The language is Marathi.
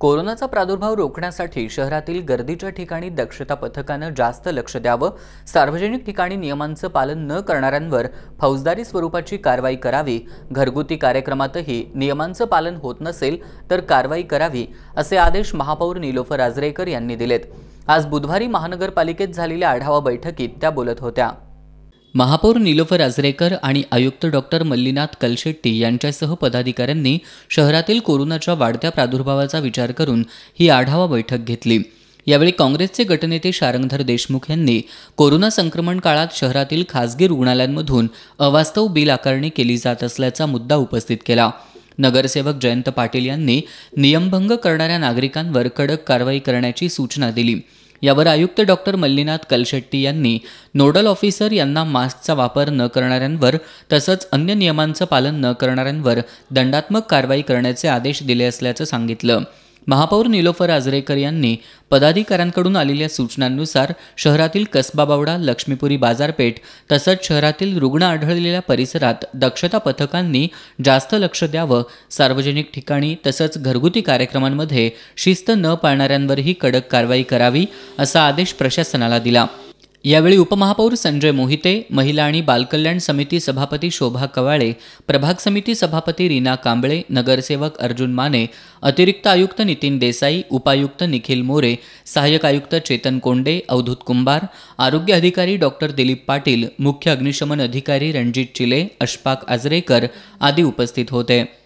कोरोनाचा प्रादुर्भाव रोखण्यासाठी शहरातील गर्दीच्या ठिकाणी दक्षता पथकानं जास्त लक्ष द्यावं सार्वजनिक ठिकाणी नियमांचं पालन न करणाऱ्यांवर फौजदारी स्वरूपाची कारवाई करावी घरगुती कार्यक्रमातही नियमांचं पालन होत नसेल तर कारवाई करावी असे आदेश महापौर निलोफर आजरेकर यांनी दिलेत आज बुधवारी महानगरपालिकेत झालेल्या आढावा बैठकीत त्या बोलत होत्या महापौर निलोफर आजरेकर आणि आयुक्त डॉक्टर मल्लीनाथ कलशेट्टी यांच्यासह पदाधिकाऱ्यांनी शहरातील कोरोनाच्या वाढत्या प्रादुर्भावाचा विचार करून ही आढावा बैठक घेतली यावेळी काँग्रेसचे गटनेते शारंगधर देशमुख यांनी कोरोना संक्रमण काळात शहरातील खासगी रुग्णालयांमधून अवास्तव बिल आकारणी केली जात असल्याचा मुद्दा उपस्थित केला नगरसेवक जयंत पाटील यांनी नियमभंग करणाऱ्या नागरिकांवर कडक कारवाई करण्याची सूचना दिली यावर आयुक्त डॉक्टर मल्लीनाथ कलशेट्टी यांनी नोडल ऑफिसर यांना मास्कचा वापर न करणाऱ्यांवर तसंच अन्य नियमांचं पालन न करणाऱ्यांवर दंडात्मक कारवाई करण्याचे आदेश दिले असल्याचं सांगितलं महापौर निलोफर आजरेकर यांनी पदाधिकाऱ्यांकडून आलेल्या सूचनांनुसार शहरातील कसबाबावडा लक्ष्मीपुरी बाजारपेठ तसंच शहरातील रुग्ण आढळलेल्या परिसरात दक्षता पथकांनी जास्त लक्ष द्यावं सार्वजनिक ठिकाणी तसंच घरगुती कार्यक्रमांमध्ये शिस्त न पाळणाऱ्यांवरही कडक कारवाई करावी असा आदेश प्रशासनाला दिला यावेळी उपमहापौर संजय मोहिते महिला आणि बालकल्याण समिती सभापती शोभा कवाळे प्रभाग समिती सभापती रीना कांबळे नगरसेवक अर्जुन माने अतिरिक्त आयुक्त नितीन देसाई उपायुक्त निखिल मोरे सहाय्यक आयुक्त चेतन कोंडे अवधूत कुंभार आरोग्य अधिकारी डॉक्टर दिलीप पाटील मुख्य अग्निशमन अधिकारी रणजित चिले अशफाक आजरेकर आदी उपस्थित होते